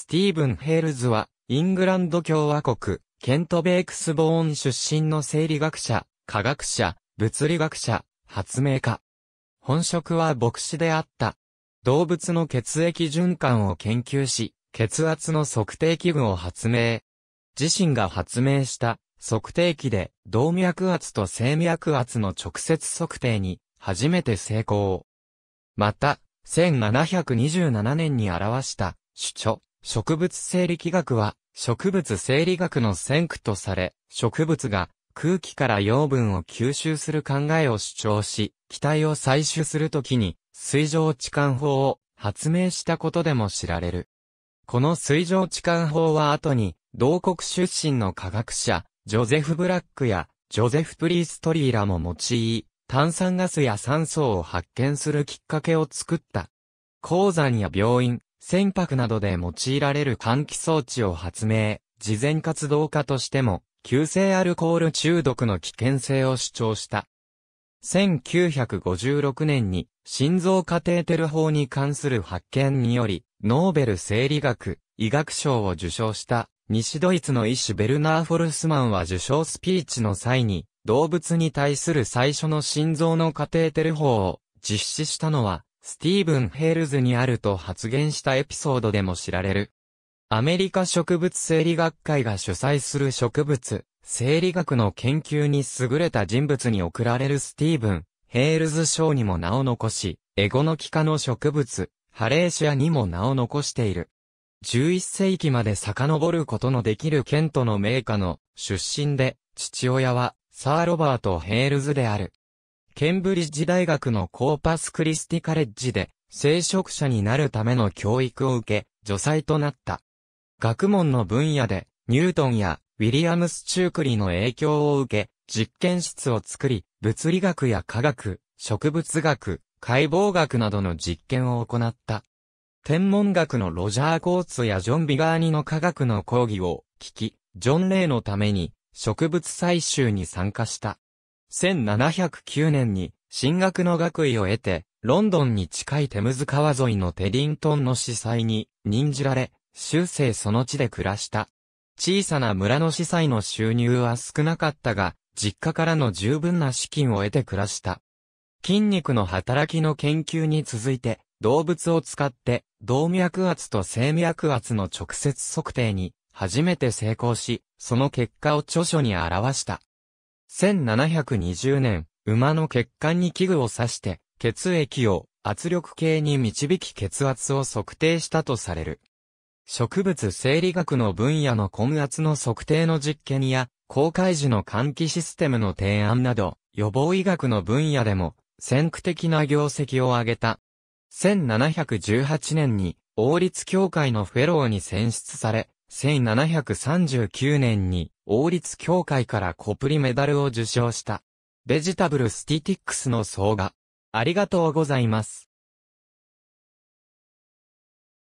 スティーブン・ヘールズは、イングランド共和国、ケント・ベークスボーン出身の生理学者、科学者、物理学者、発明家。本職は牧師であった。動物の血液循環を研究し、血圧の測定器具を発明。自身が発明した測定器で動脈圧と静脈圧の直接測定に初めて成功。また、1727年に表した主張。植物生理気学は、植物生理学の先駆とされ、植物が空気から養分を吸収する考えを主張し、気体を採取するときに、水上置換法を発明したことでも知られる。この水上置換法は後に、同国出身の科学者、ジョゼフ・ブラックや、ジョゼフ・プリーストリーらも用い、炭酸ガスや酸素を発見するきっかけを作った。鉱山や病院、船舶などで用いられる換気装置を発明、事前活動家としても、急性アルコール中毒の危険性を主張した。1956年に心臓カテーテル法に関する発見により、ノーベル生理学、医学賞を受賞した西ドイツの医師ベルナー・フォルスマンは受賞スピーチの際に、動物に対する最初の心臓のカテーテル法を実施したのは、スティーブン・ヘールズにあると発言したエピソードでも知られる。アメリカ植物生理学会が主催する植物、生理学の研究に優れた人物に贈られるスティーブン・ヘールズ賞にも名を残し、エゴノキ科の植物、ハレーシアにも名を残している。11世紀まで遡ることのできるケントの名家の出身で、父親はサー・ロバート・ヘールズである。ケンブリッジ大学のコーパスクリスティカレッジで、聖職者になるための教育を受け、助裁となった。学問の分野で、ニュートンやウィリアムス・チュークリの影響を受け、実験室を作り、物理学や科学、植物学、解剖学などの実験を行った。天文学のロジャー・コーツやジョン・ビガーニの科学の講義を聞き、ジョン・レイのために植物採集に参加した。1709年に、進学の学位を得て、ロンドンに近いテムズ川沿いのテディントンの司祭に任じられ、終生その地で暮らした。小さな村の司祭の収入は少なかったが、実家からの十分な資金を得て暮らした。筋肉の働きの研究に続いて、動物を使って、動脈圧と静脈圧の直接測定に、初めて成功し、その結果を著書に表した。1720年、馬の血管に器具を刺して、血液を圧力計に導き血圧を測定したとされる。植物生理学の分野の混圧の測定の実験や、公開時の換気システムの提案など、予防医学の分野でも、先駆的な業績を挙げた。1718年に、王立協会のフェローに選出され、1739年に、王立協会からコプリメダルを受賞した。ベジタブルスティティックスの総画。ありがとうございます。